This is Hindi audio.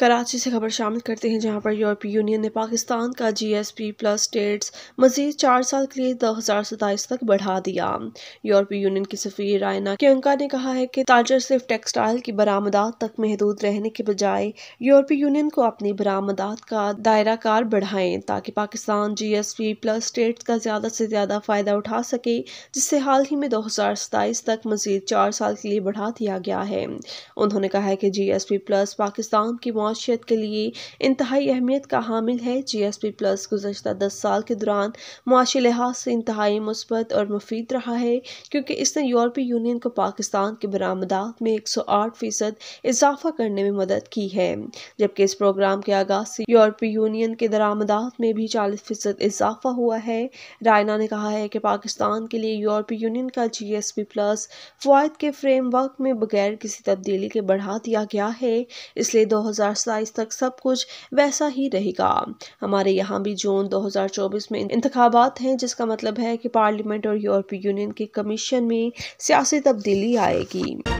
कराची से खबर शामिल करते हैं जहां पर यूरोपीय यूनियन ने पाकिस्तान का जीएसपी प्लस टेट्स मजीद चार साल के लिए दो हजार सताईस तक बढ़ा दिया यूरोपीय यूनियन की सफी रायना क्यंका ने कहा है कि ताजर सिर्फ टेक्सटाइल की बरामदात तक महदूद रहने के बजाय यूरोपीय यूनियन को अपनी बरामदात का दायरा कार बढ़ाएं ताकि पाकिस्तान पी प्लस स्टेट्स का ज्यादा से ज्यादा फायदा उठा सके जिससे हाल ही में दो हजार सताईस तक मजीद चार साल के लिए बढ़ा दिया गया है उन्होंने कहा है कि पी प्लस पाकिस्तान की मौत माशत के लिए इंतहाई अहमियत का हामिल है जी एस पी प्लस गुजशत दस साल के दौरान मुआशी लिहाज से इंतहाई मुस्बत और मुफीद रहा है क्योंकि इसने यूरोपीय यूनियन को पाकिस्तान के बरामदात में एक सौ आठ फीसद इजाफा करने में मदद की है जबकि इस प्रोग्राम के आगाज से यूरोपीय यूनियन के दरामदात में भी चालीस फीसद इजाफा हुआ है रायना ने कहा है कि पाकिस्तान के लिए यूरोपीय यूनियन का जी एस पी प्लस फवाद के फ्रेमवर्क में बगैर किसी तब्दीली के बढ़ा दिया गया है इसलिए दो हज़ार स्लाइस तक सब कुछ वैसा ही रहेगा हमारे यहाँ भी जून 2024 में इंतबात हैं जिसका मतलब है कि पार्लियामेंट और यूरोपीय यूनियन के कमीशन में सियासी तब्दीली आएगी